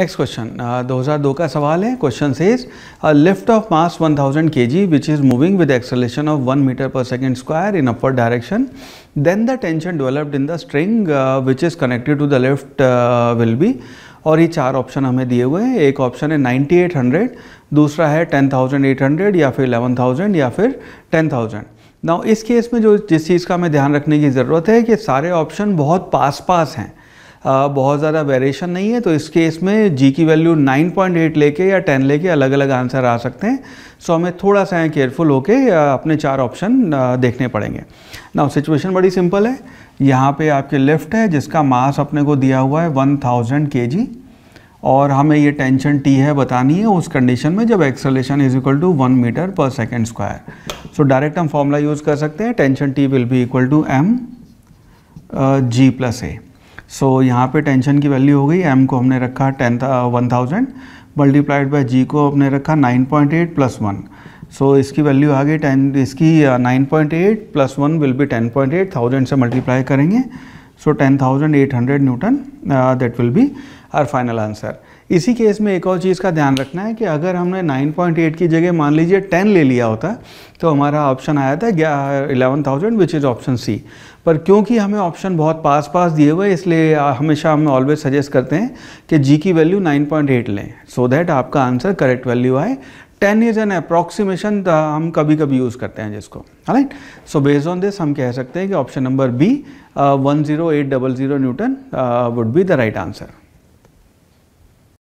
next question 2002 का सवाल है question says lift of mass 1000 thousand K G which is moving with acceleration of one metre per second square in upper direction then the tension developed in the string which is connected to the lift will be और ये चार option हमें दिए हुए हैं एक option है 9800 दूसरा है 10800 या फिर 11000 या फिर 10000 नाउ इस केस में जो जिस चीज़ का हमें ध्यान रखने की ज़रूरत है कि सारे ऑप्शन बहुत पास पास हैं बहुत ज़्यादा वेरिएशन नहीं है तो इस केस में जी की वैल्यू 9.8 लेके या 10 लेके अलग अलग आंसर आ सकते हैं सो हमें थोड़ा सा केयरफुल होके अपने चार ऑप्शन देखने पड़ेंगे ना सिचुएशन बड़ी सिंपल है यहाँ पे आपके लिफ्ट है जिसका मास अपने को दिया हुआ है वन थाउजेंड और हमें ये टेंशन टी है बतानी है उस कंडीशन में जब acceleration is equal to one metre per second square so direct हम फॉर्मूला यूज़ कर सकते हैं tension T will be equal to M G plus A so so, यहाँ पे टेंशन की वैल्यू हो गई एम को हमने रखा ten one thousand multiplied by G को हमने रखा nine point eight plus one so इसकी वैल्यू आ गई टेन इसकी nine point eight plus one will be ten point eight thousand से मल्टीप्लाई करेंगे so ten thousand eight hundred newton that will be और फाइनल आंसर इसी case में एक और चीज़ का ध्यान रखना है कि अगर हमने 9.8 की जगह मान लीजिए 10 ले लिया होता तो हमारा ऑप्शन आया था eleven thousand which is option C पर क्योंकि हमें ऑप्शन बहुत पास पास दिए हुए इसलिए हमेशा हम ऑलवेज सजेस्ट करते हैं कि जी की वैल्यू 9.8 लें सो so दैट आपका आंसर करेक्ट वैल्यू आए टेन इज एन अप्रॉक्सीमेशन हम कभी कभी यूज़ करते हैं जिसको right so based on this हम कह सकते हैं कि option number B one zero eight double zero newton would be the right answer